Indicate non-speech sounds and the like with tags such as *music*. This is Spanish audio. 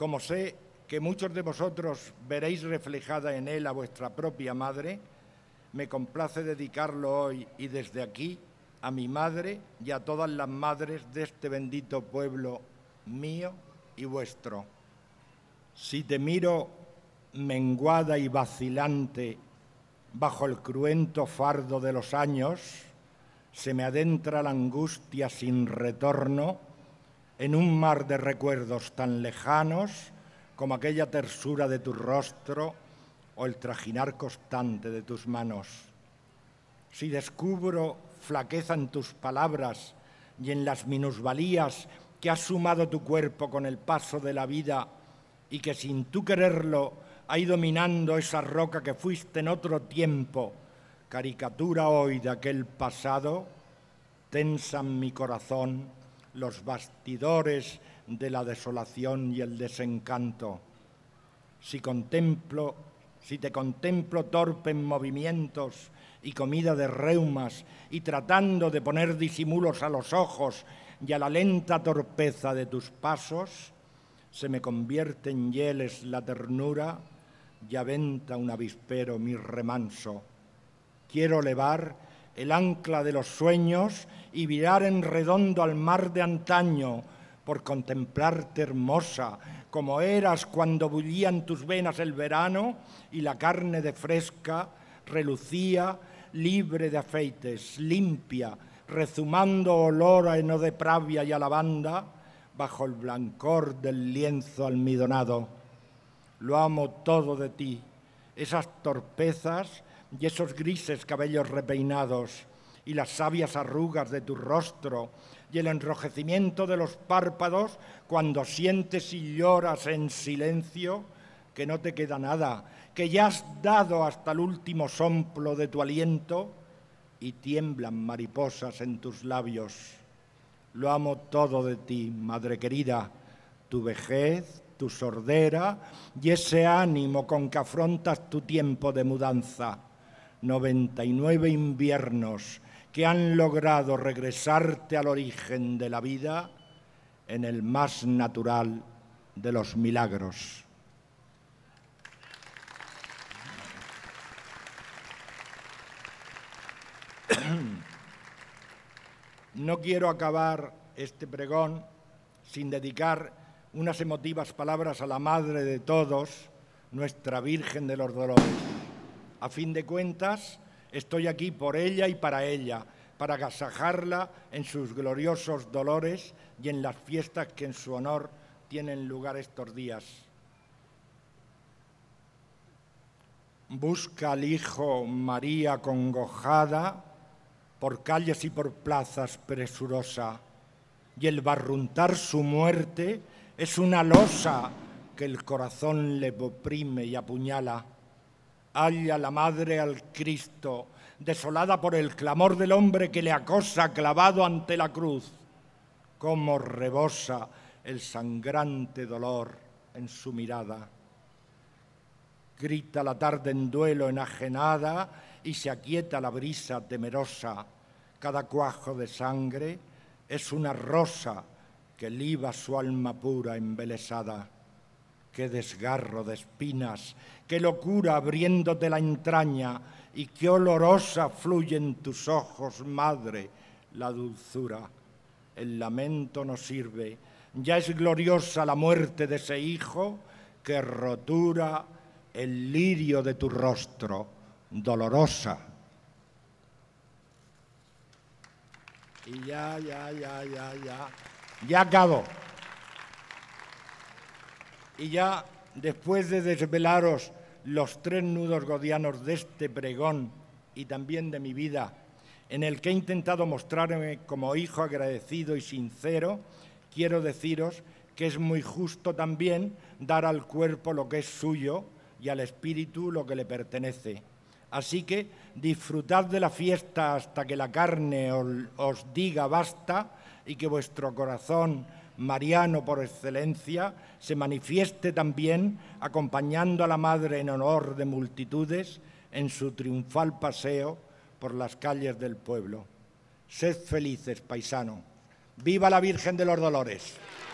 como sé que muchos de vosotros veréis reflejada en él a vuestra propia madre, me complace dedicarlo hoy y desde aquí a mi madre y a todas las madres de este bendito pueblo mío y vuestro. Si te miro menguada y vacilante bajo el cruento fardo de los años, se me adentra la angustia sin retorno en un mar de recuerdos tan lejanos como aquella tersura de tu rostro o el trajinar constante de tus manos. Si descubro flaqueza en tus palabras y en las minusvalías que ha sumado tu cuerpo con el paso de la vida y que sin tú quererlo ha ido minando esa roca que fuiste en otro tiempo, caricatura hoy de aquel pasado, tensan mi corazón los bastidores de la desolación y el desencanto. Si contemplo, si te contemplo torpe en movimientos y comida de reumas y tratando de poner disimulos a los ojos y a la lenta torpeza de tus pasos, se me convierte en hieles la ternura y aventa un avispero mi remanso. Quiero elevar el ancla de los sueños y virar en redondo al mar de antaño por contemplarte hermosa, como eras cuando bullían tus venas el verano y la carne de fresca relucía libre de afeites, limpia, rezumando olor a eno de pravia y a bajo el blancor del lienzo almidonado. Lo amo todo de ti, esas torpezas y esos grises cabellos repeinados y las sabias arrugas de tu rostro y el enrojecimiento de los párpados cuando sientes y lloras en silencio que no te queda nada, que ya has dado hasta el último somplo de tu aliento y tiemblan mariposas en tus labios. Lo amo todo de ti, madre querida, tu vejez, tu sordera y ese ánimo con que afrontas tu tiempo de mudanza 99 inviernos que han logrado regresarte al origen de la vida en el más natural de los milagros. *coughs* No quiero acabar este pregón sin dedicar unas emotivas palabras a la Madre de todos, nuestra Virgen de los Dolores. A fin de cuentas, estoy aquí por ella y para ella, para agasajarla en sus gloriosos dolores y en las fiestas que en su honor tienen lugar estos días. Busca al Hijo María congojada por calles y por plazas presurosa, y el barruntar su muerte es una losa que el corazón le oprime y apuñala. Halla la madre al Cristo, desolada por el clamor del hombre que le acosa clavado ante la cruz. Cómo rebosa el sangrante dolor en su mirada. Grita la tarde en duelo enajenada y se aquieta la brisa temerosa. Cada cuajo de sangre es una rosa que liba su alma pura embelesada qué desgarro de espinas, qué locura abriéndote la entraña y qué olorosa fluye en tus ojos, madre, la dulzura. El lamento no sirve, ya es gloriosa la muerte de ese hijo que rotura el lirio de tu rostro, dolorosa. Y ya, ya, ya, ya, ya. Ya acabo. Y ya después de desvelaros los tres nudos godianos de este pregón y también de mi vida, en el que he intentado mostrarme como hijo agradecido y sincero, quiero deciros que es muy justo también dar al cuerpo lo que es suyo y al espíritu lo que le pertenece. Así que disfrutad de la fiesta hasta que la carne os, diga basta y que vuestro corazón mariano por excelencia, se manifieste también acompañando a la Madre en honor de multitudes en su triunfal paseo por las calles del pueblo. Sed felices, paisano. ¡Viva la Virgen de los Dolores!